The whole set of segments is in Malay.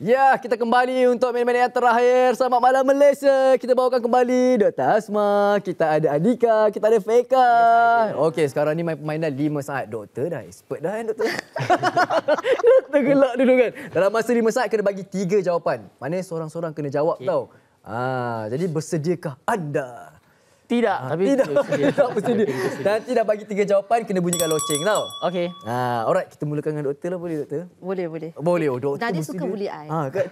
Ya, kita kembali untuk main-main yang terakhir. Selamat malam Malaysia. Kita bawakan kembali Dr. Asma. Kita ada Adika. Kita ada Feka. Yes, Okey, sekarang ni main permainan lima saat. Doktor dah expert dah kan, Doktor? doktor gelak dulu kan. Dalam masa lima saat, kena bagi tiga jawapan. Maknanya seorang-seorang kena jawab okay. tau. Ah, jadi bersediakah anda? Tidak, ha, tapi tidak bersedia. tidak bersedia. Dan tidak bagi tiga jawapan kena bunyikan loceng tau. Okey. Ha, alright, kita mulakan dengan doktor lah boleh doktor? Boleh, boleh. Boleh, oh, doktor. Nadia ha, kan? suka buli ai. Ha, kat...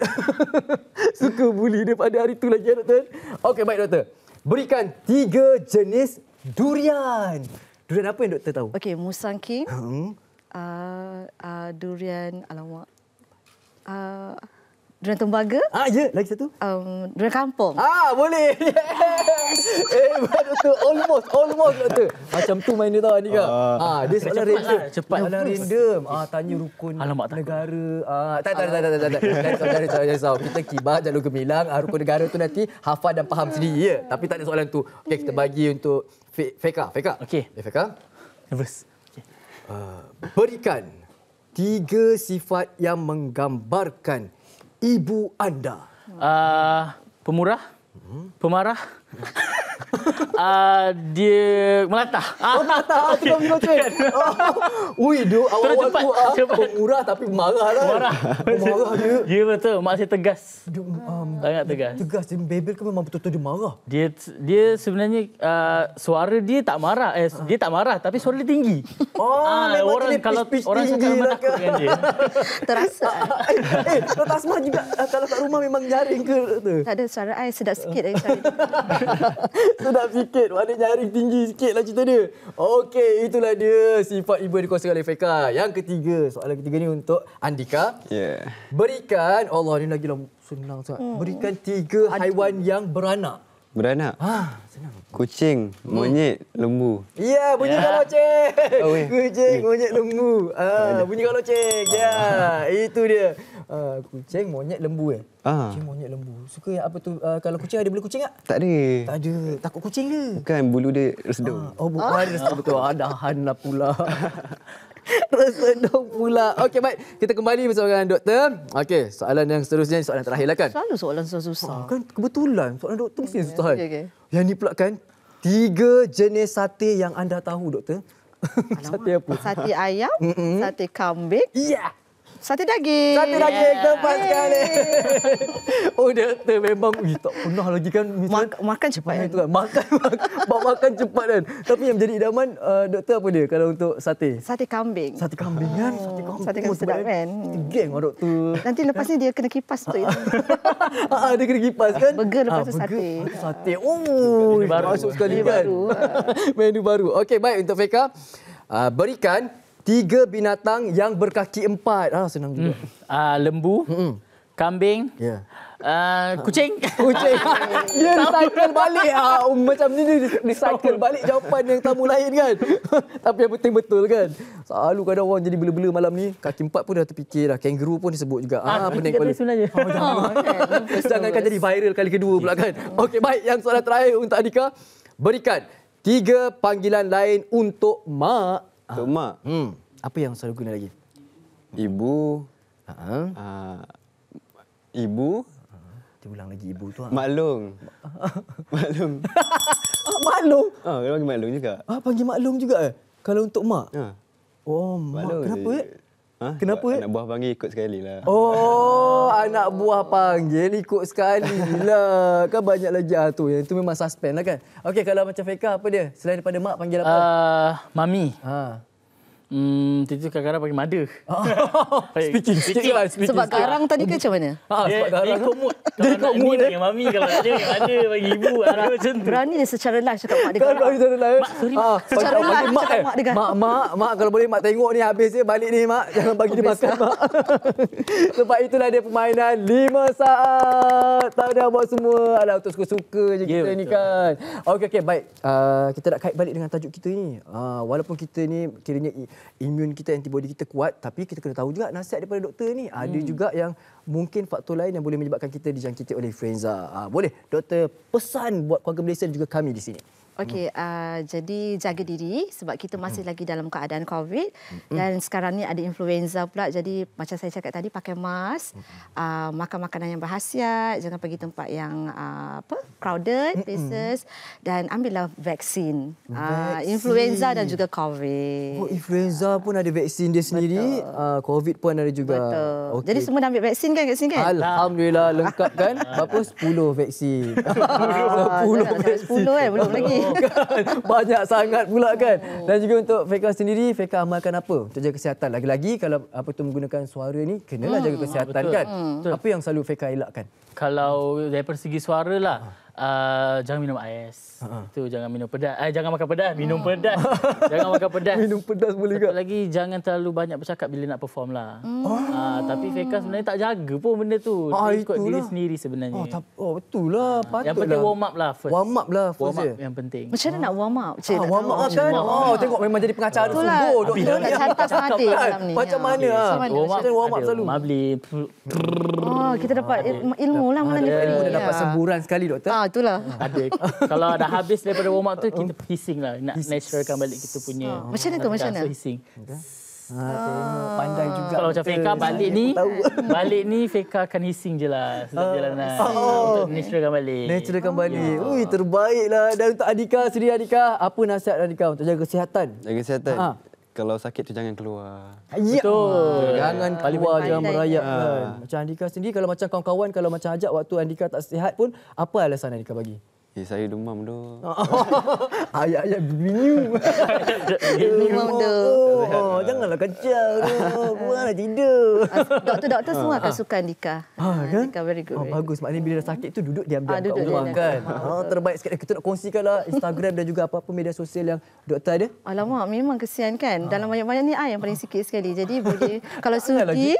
suka buli daripada hari tu lagi ya, doktor. Okey, baik doktor. Berikan tiga jenis durian. Durian apa yang doktor tahu? Okey, Musang King. Hmm. Uh, uh, durian alamak. Uh, durian tembaga? Ah, ya, lagi satu. Um, durian kampung. Ah, boleh. Yeah. Eh, betul almost almost kata. Macam tu main dia tau ni kak. Ha, ah. ah, dia soalan random. Lah, cepat lah random. Ah tanya rukun negara. Ah tak tak tak tak tak. Tak tak tak Kita kibar jalur gemilang ah, rukun negara tu nanti hafal dan faham sendiri ya. Tapi tak ada soalan tu. Okey, kita bagi untuk Feka, Feka. Okey. Eh, Feka. Nervous. Uh, berikan tiga sifat yang menggambarkan ibu anda. Ah, pemurah, pemarah uh, dia melatah. Oh, melatah. Ah, tengok tengok tu. Ui, dia awal tu ah, uh, pengurah tapi marah lah. Marah. Oh, marah dia. Ya, betul. masih tegas. Dia, um, Sangat tegas. tegas. Dia bebel ke memang betul-betul dia marah? Dia dia sebenarnya uh, suara dia tak marah. Eh, uh. Dia tak marah tapi suara dia tinggi. Oh, uh, memang orang, dia kalau, pish orang tinggi lah ke. Dengan dia. Terasa. Uh, eh, eh Tasma juga kalau kat rumah memang nyaring ke? Tu? Tak ada suara saya sedap sikit. Eh, Aku dah fikir Mana nyaring tinggi sikit lah cerita dia Okay itulah dia Sifat ibu yang dikuasakan oleh Feka Yang ketiga Soalan ketiga ni untuk Andika yeah. Berikan Allah ni lagi lah senang sangat hmm. Berikan tiga Aduh. haiwan yang beranak Beranak? Ha, senang. Kucing, monyet, hmm. lembu. Ya, yeah, bunyi yeah. kalau ceng. Oh, ya. Kucing, ya. monyet, lembu. Ah, bunyi kalau ceng. Ya, yeah. itu dia. Eh, kucing, monyet, lembu eh. Ah. Kucing, monyet, lembu. Suka yang apa tu? Uh, kalau kucing ada bulu kucing tak? Tak ada. Tak ada. Takut kucing ke? Bukan, bulu dia resedung. Ah. Oh, bukan ah. ah lah resedung betul. Ada hana pula. Tersendung pula. Okey, baik. Kita kembali bersama dengan doktor. Okey, soalan yang seterusnya, soalan terakhir lah kan. Selalu soalan susah-susah. Ha, ah, kan kebetulan soalan doktor mesti okay, susah kan. Okay, okay. Yang ni pula kan, tiga jenis sate yang anda tahu, doktor. sate apa? Sate ayam, Mm-mm. sate kambing. Yeah. Sate daging. Sate daging ya. tepat yeah. sekali. oh dia, dia memang wih, tak pernah lagi kan. Mak, makan cepat kan. Makan, makan, bawa makan cepat kan. Tapi yang menjadi idaman uh, doktor apa dia kalau untuk sate? Sate kambing. Sate kambing kan? oh. kan? Sate kambing. Sate kambing sedap kan? Geng lah doktor. Nanti lepas ni dia kena kipas tu. ya. dia kena kipas kan? Burger lepas ha, tu burger. sate. Sate. Oh, baru. masuk sekali kan? Menu baru. Okey baik untuk Feka. Uh, berikan tiga binatang yang berkaki empat. Ah senang juga. Hmm. Uh, lembu, hmm. kambing, yeah. Ya. Uh, kucing. Kucing. dia recycle balik. Uh, macam ni dia recycle balik jawapan yang tamu lain kan. Tapi yang penting betul kan. Selalu kadang orang jadi bela-bela malam ni. Kaki empat pun dah terfikir dah. Kangaroo pun disebut juga. Ah, ah pening kepala. Sebenarnya. Oh, oh, okay. Jangan kan jadi viral kali kedua pula kan. Okey baik. Yang soalan terakhir untuk Adika. Berikan tiga panggilan lain untuk mak untuk ha. mak. Hmm. Apa yang selalu guna lagi? Ibu. Ha. Uh, ibu. Dia ulang lagi ibu tu. Maklong. Maklong. Maklong? Ha, kena ah, ah, panggil maklong juga. Ah, panggil maklong juga eh? Kalau untuk mak? Ha. Oh, maklong mak. Kenapa? Eh? Ha? Kenapa? Eh? Anak buah panggil ikut sekali lah. Oh, anak buah panggil ikut sekali lah. Kan banyak lagi ah, tu. Yang tu memang suspend lah kan. Okey, kalau macam Feka apa dia? Selain daripada mak panggil apa? Uh, mami. Ha. Hmm, Titi kadang-kadang bagi mother. Oh. speaking, speaking, speaking, lah, speaking. Sebab karang tadi ke macam mana? Ha, dia, sebab dia ikut mood. Dia ikut mood. Dia mami kalau ada, ada bagi ibu. Berani dia secara live cakap mak dia. Berani secara live. Mak, sorry. Ah, secara live mak, eh. mak dengar. Mak, mak, mak kalau boleh mak tengok ni habis dia balik ni mak. Jangan bagi dia makan mak. sebab itulah dia permainan lima saat. Tak ada buat semua. Alah, untuk suka-suka je ya, kita ni kan. Okey, okey, baik. Ah, kita nak kait balik dengan tajuk kita ni. walaupun kita ni kiranya... Imun kita antibody kita kuat tapi kita kena tahu juga nasihat daripada doktor ni ada hmm. juga yang mungkin faktor lain yang boleh menyebabkan kita dijangkiti oleh influenza ha, boleh doktor pesan buat keluarga Malaysia juga kami di sini Okey, uh, jadi jaga diri sebab kita hmm. masih lagi dalam keadaan COVID hmm. dan sekarang ni ada influenza pula. Jadi macam saya cakap tadi pakai mask, uh, makan makanan yang berhasiat, jangan pergi tempat yang uh, apa crowded places dan ambillah vaksin. Uh, influenza dan juga COVID. Oh, influenza pun ada vaksin dia sendiri, Uh, COVID pun ada juga. Betul. Okay. Jadi semua dah ambil vaksin kan kat sini kan? Alhamdulillah lengkap kan? Berapa 10 vaksin. 10 kan? vaksin. 10 kan belum lagi kan? Banyak sangat pula kan. Oh. Dan juga untuk Fekah sendiri, Fekah amalkan apa? Untuk jaga kesihatan. Lagi-lagi kalau apa tu menggunakan suara ni, kenalah hmm. jaga kesihatan ha, kan. Hmm. Apa yang selalu Fekah elakkan? Kalau dari segi suara lah, ha uh, jangan minum ais. uh Tu jangan minum pedas. Eh, jangan makan pedas, minum hmm. pedas. jangan makan pedas. Minum pedas boleh ke? Lagi jangan terlalu banyak bercakap bila nak perform lah. Hmm. Uh, tapi Feka sebenarnya tak jaga pun benda tu. Ah, Dia ikut diri sendiri sebenarnya. Oh, ta- oh betul lah. Uh, yang penting warm up lah first. Warm up lah first. Warm up yang penting. Macam mana nak warm up? Cik ah, warm up lah, kan? Warm Oh, tengok memang jadi pengacara lah. sungguh. Itulah. Doktor tak cantas hati dalam ni. Ya, macam mana? Warm Warm up selalu. Mabli. Oh kita dapat ah, ilmu lah malam ni. kita dah dapat semburan sekali doktor. Ah, itulah. Adik. Kalau dah habis daripada warm up tu kita hissing lah nak naturalkan balik kita punya. Ah. Macam mana tu? Macam mana? So hissing. Ah, pandai juga. Kalau macam Feka balik ni, balik ni Feka akan hissing je lah. Sebab ah. jalanan. Lah. Oh. Untuk naturalkan balik. Naturalkan ya. balik. Ui, terbaik lah. Dan untuk Adika, Sri Adika, apa nasihat Adika untuk jaga kesihatan? Jaga kesihatan. Ha kalau sakit tu jangan keluar. Ayak. Betul. Ayak. Jangan Paling keluar jangan merayap ayak. kan. Macam Andika sendiri kalau macam kawan-kawan kalau macam ajak waktu Andika tak sihat pun apa alasan Andika bagi? Eh, saya demam tu. ayah ayat bingiu. Demam oh, tu. Janganlah kacau tu. Buat lah tidur. Doktor-doktor semua akan ah. suka Andika. Ah, ah, kan? Andika very good. bagus. Maknanya bila dah sakit tu duduk diam-diam kat rumah kan. terbaik sekali. Kita nak kongsikan lah Instagram dan juga apa-apa media sosial yang doktor ada. Alamak, memang kesian kan. Dalam banyak-banyak ni, saya yang paling sikit sekali. Jadi boleh, kalau suki,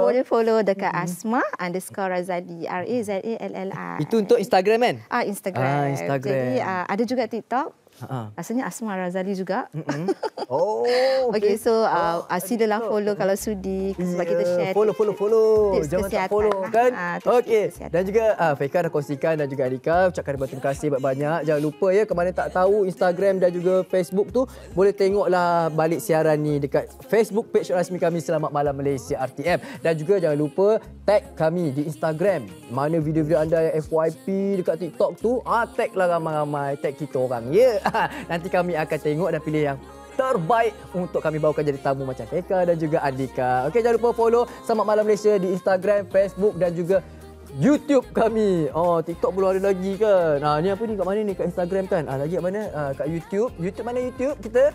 boleh follow dekat Asma underscore Razali. R-A-Z-A-L-L-I. Itu untuk Instagram kan? Ah Instagram. Instagram. Jadi uh, ada juga TikTok. Uh-huh. Rasanya Asma Razali juga. Mm-hmm. Oh, okay. okay so uh, oh, uh, sila lah follow kalau sudi sebab kita share. Follow, follow, follow. Tips Jangan tak follow lah. kan? Uh, okay. Dan juga uh, ah, Fika dah kongsikan dan juga Alika ucapkan terima kasih banyak-banyak. Jangan lupa ya kemana tak tahu Instagram dan juga Facebook tu boleh tengoklah balik siaran ni dekat Facebook page rasmi kami Selamat Malam Malaysia RTM dan juga jangan lupa tag kami di Instagram mana video-video anda yang FYP dekat TikTok tu ah tag lah ramai-ramai tag kita orang ya yeah. Nanti kami akan tengok dan pilih yang terbaik untuk kami bawakan jadi tamu macam Eka dan juga Adika. Okey, jangan lupa follow Selamat Malam Malaysia di Instagram, Facebook dan juga YouTube kami. Oh, TikTok belum ada lagi kan? Nah, ni apa ni? Kat mana ni? Kat Instagram kan? Ah, lagi kat mana? Ah, kat YouTube. YouTube mana YouTube kita?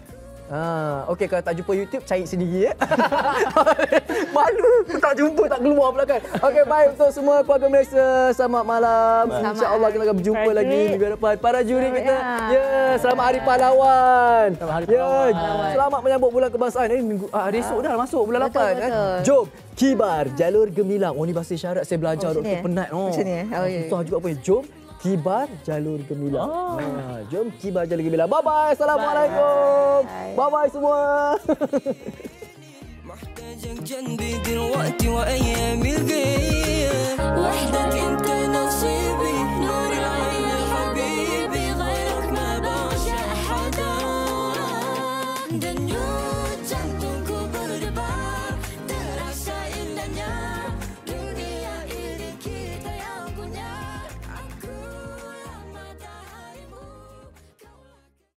Ha, okay, kalau tak jumpa YouTube, cari sendiri ya. Malu, tak jumpa, tak keluar pula kan. Okay, bye untuk semua keluarga Malaysia. Selamat malam. Selamat InsyaAllah kita akan berjumpa Friday. lagi minggu depan. Para juri kita, ya. Yeah. Selamat Hari Pahlawan. Selamat Hari ya, Pahlawan. Yeah. Selamat, Selamat menyambut bulan kebangsaan. Eh, minggu, ah, esok dah masuk bulan betul, 8. Eh. Betul. Kan? Jom, kibar, jalur gemilang. Oh, ni bahasa syarat. saya belajar. Oh, Doktor eh? penat. Oh. Macam ni eh? Oh, ah, ya, ya. Susah juga apa ya. Jom, kibar jalur gemilang. Ah. Ah, jom kibar jalur gemilang. Bye-bye. Assalamualaikum. Bye-bye semua. محتاج جنبي دير وقتي وايامي الجايه وحده انت